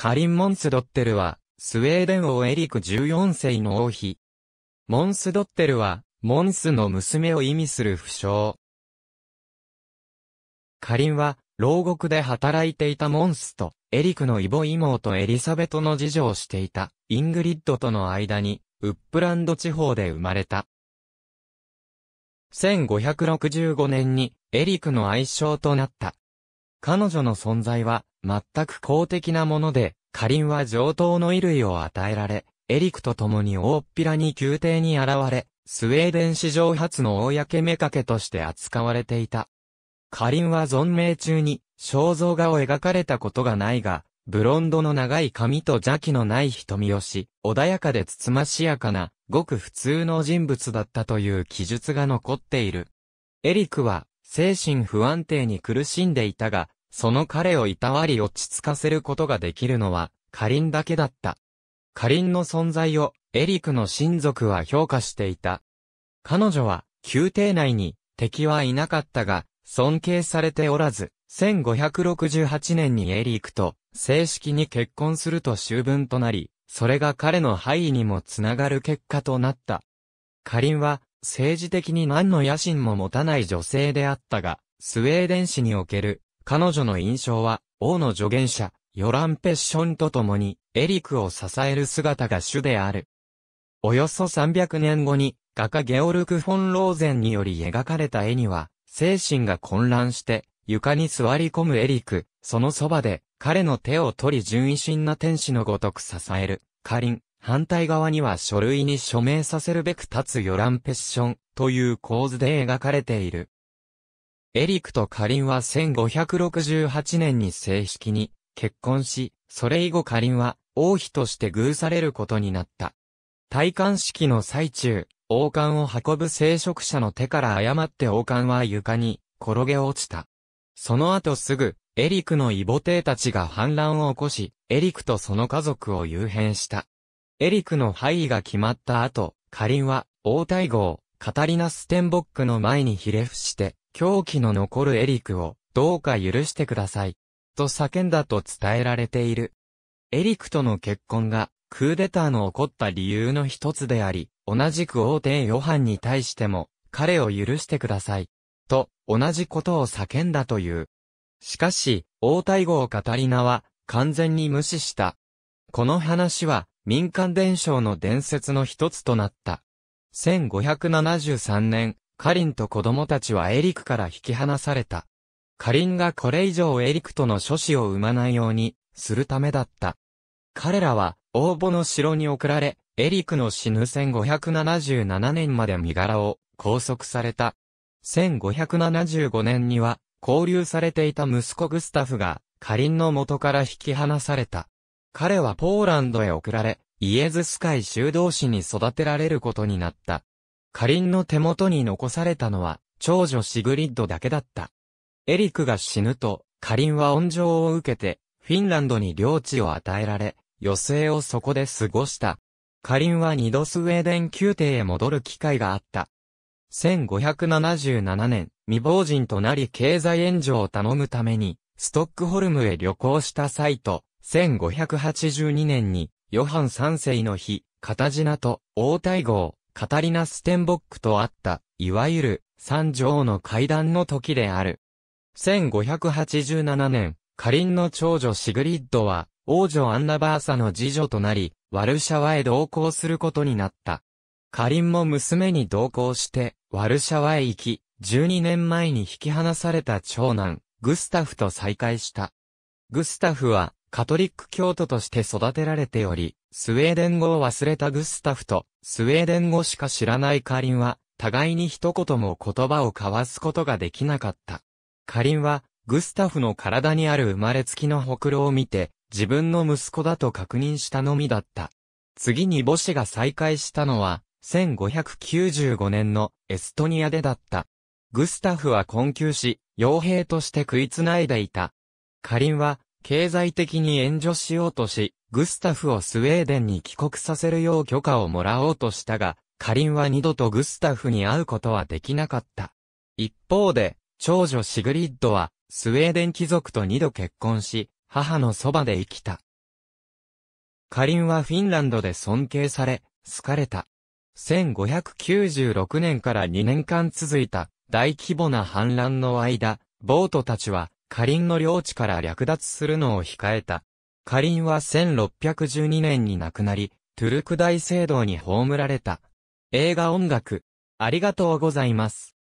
カリン・モンスドッテルは、スウェーデン王エリク14世の王妃。モンスドッテルは、モンスの娘を意味する不詳。カリンは、牢獄で働いていたモンスと、エリクの異母妹エリサベトの事情をしていた、イングリッドとの間に、ウップランド地方で生まれた。1565年に、エリクの愛称となった。彼女の存在は、全く公的なもので、カリンは上等の衣類を与えられ、エリクと共に大っぴらに宮廷に現れ、スウェーデン史上初の公めかけとして扱われていた。カリンは存命中に肖像画を描かれたことがないが、ブロンドの長い髪と邪気のない瞳をし、穏やかでつつましやかな、ごく普通の人物だったという記述が残っている。エリクは、精神不安定に苦しんでいたが、その彼をいたわり落ち着かせることができるのは、カリンだけだった。カリンの存在を、エリクの親族は評価していた。彼女は、宮廷内に、敵はいなかったが、尊敬されておらず、1568年にエリクと正式に結婚すると終分となり、それが彼の敗位にもつながる結果となった。カリンは政治的に何の野心も持たない女性であったが、スウェーデン史における彼女の印象は、王の助言者、ヨランペッションと共に、エリクを支える姿が主である。およそ300年後に、画家ゲオルク・フォン・ローゼンにより描かれた絵には、精神が混乱して、床に座り込むエリク、そのそばで、彼の手を取り純一心な天使のごとく支える、カリン、反対側には書類に署名させるべく立つヨランペッション、という構図で描かれている。エリクとカリンは1568年に正式に結婚し、それ以後カリンは王妃として偶されることになった。戴冠式の最中、王冠を運ぶ聖職者の手から誤って王冠は床に転げ落ちた。その後すぐ、エリクの異母帝たちが反乱を起こし、エリクとその家族を遊兵した。エリクの敗位が決まった後、カリンは、王太后、カタリナ・ステンボックの前にひれ伏して、狂気の残るエリクを、どうか許してください。と叫んだと伝えられている。エリクとの結婚が、クーデターの起こった理由の一つであり、同じく王帝ヨハンに対しても、彼を許してください。と、同じことを叫んだという。しかし、王太后カタリナは、完全に無視した。この話は、民間伝承の伝説の一つとなった。1573年、カリンと子供たちはエリクから引き離された。カリンがこれ以上エリクとの諸子を生まないように、するためだった。彼らは、応募の城に送られ、エリクの死ぬ1577年まで身柄を拘束された。1575年には、交流されていた息子グスタフが、カリンの元から引き離された。彼はポーランドへ送られ、イエズス会修道士に育てられることになった。カリンの手元に残されたのは、長女シグリッドだけだった。エリクが死ぬと、カリンは恩情を受けて、フィンランドに領地を与えられ、余生をそこで過ごした。カリンは二度スウェーデン宮廷へ戻る機会があった。1577年、未亡人となり経済援助を頼むために、ストックホルムへ旅行した際と、1582年に、ヨハン三世の日、カタジナと、王太号、カタリナ・ステンボックと会った、いわゆる、三女王の階段の時である。1587年、カリンの長女シグリッドは、王女アンナ・バーサの次女となり、ワルシャワへ同行することになった。カリンも娘に同行して、ワルシャワへ行き、12年前に引き離された長男、グスタフと再会した。グスタフは、カトリック教徒として育てられており、スウェーデン語を忘れたグスタフと、スウェーデン語しか知らないカリンは、互いに一言も言葉を交わすことができなかった。カリンは、グスタフの体にある生まれつきのほくろを見て、自分の息子だと確認したのみだった。次に母子が再会したのは、1595年のエストニアでだった。グスタフは困窮し、傭兵として食いつないでいた。カリンは、経済的に援助しようとし、グスタフをスウェーデンに帰国させるよう許可をもらおうとしたが、カリンは二度とグスタフに会うことはできなかった。一方で、長女シグリッドは、スウェーデン貴族と二度結婚し、母のそばで生きた。カリンはフィンランドで尊敬され、好かれた。1596年から2年間続いた大規模な反乱の間、ボートたちはカリンの領地から略奪するのを控えた。カリンは1612年に亡くなり、トゥルク大聖堂に葬られた。映画音楽、ありがとうございます。